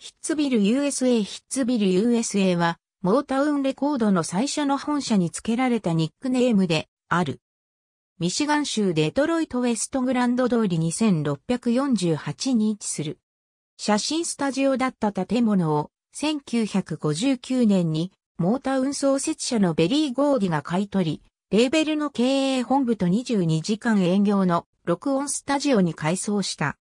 ヒッツビル USA ヒッツビル USA は、モータウンレコードの最初の本社に付けられたニックネームである。ミシガン州デトロイトウェストグランド通り2648に位置する。写真スタジオだった建物を1959年にモータウン創設者のベリー・ゴーディが買い取り、レーベルの経営本部と22時間営業の録音スタジオに改装した。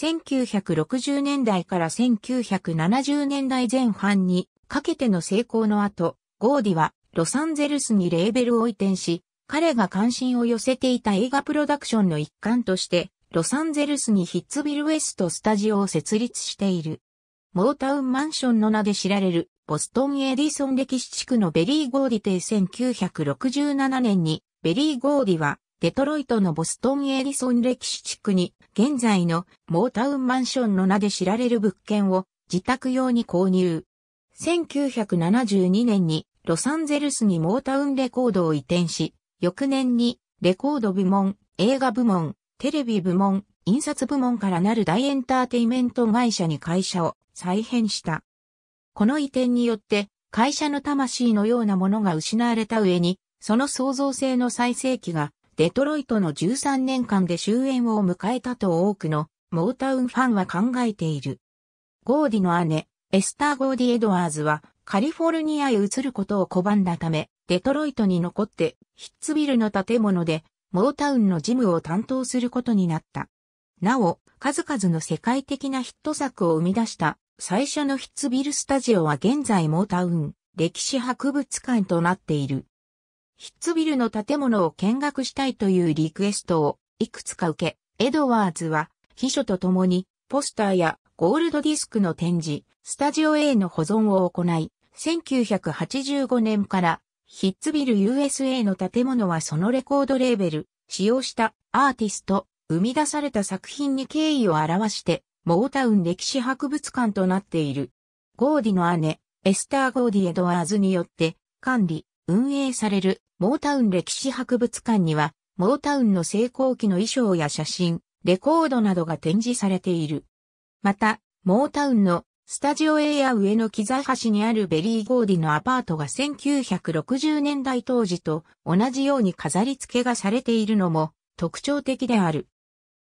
1960年代から1970年代前半にかけての成功の後、ゴーディはロサンゼルスにレーベルを移転し、彼が関心を寄せていた映画プロダクションの一環として、ロサンゼルスにヒッツビルウエストスタジオを設立している。モータウンマンションの名で知られる、ボストンエディソン歴史地区のベリー・ゴーディ邸1967年に、ベリー・ゴーディはデトロイトのボストンエディソン歴史地区に、現在のモータウンマンションの名で知られる物件を自宅用に購入。1972年にロサンゼルスにモータウンレコードを移転し、翌年にレコード部門、映画部門、テレビ部門、印刷部門からなる大エンターテイメント会社に会社を再編した。この移転によって会社の魂のようなものが失われた上に、その創造性の再生期がデトロイトの13年間で終焉を迎えたと多くのモータウンファンは考えている。ゴーディの姉、エスター・ゴーディ・エドワーズはカリフォルニアへ移ることを拒んだため、デトロイトに残ってヒッツビルの建物でモータウンの事務を担当することになった。なお、数々の世界的なヒット作を生み出した最初のヒッツビルスタジオは現在モータウン歴史博物館となっている。ヒッツビルの建物を見学したいというリクエストをいくつか受け、エドワーズは秘書と共にポスターやゴールドディスクの展示、スタジオ A の保存を行い、1985年からヒッツビル USA の建物はそのレコードレーベル、使用したアーティスト、生み出された作品に敬意を表して、モータウン歴史博物館となっている。ゴーディの姉、エスター・ゴーディ・エドワーズによって管理、運営されるモータウン歴史博物館には、モータウンの成功期の衣装や写真、レコードなどが展示されている。また、モータウンのスタジオ A や上の木座橋にあるベリーゴーディのアパートが1960年代当時と同じように飾り付けがされているのも特徴的である。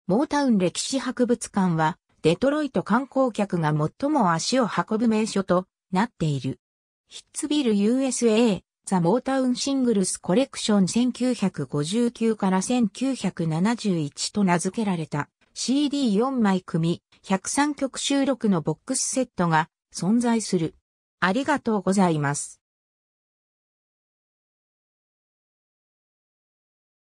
モータウン歴史博物館はデトロイト観光客が最も足を運ぶ名所となっている。ヒッツビル USA ザ・モータウン・シングルス・コレクション1959から1971と名付けられた CD4 枚組103曲収録のボックスセットが存在する。ありがとうございます。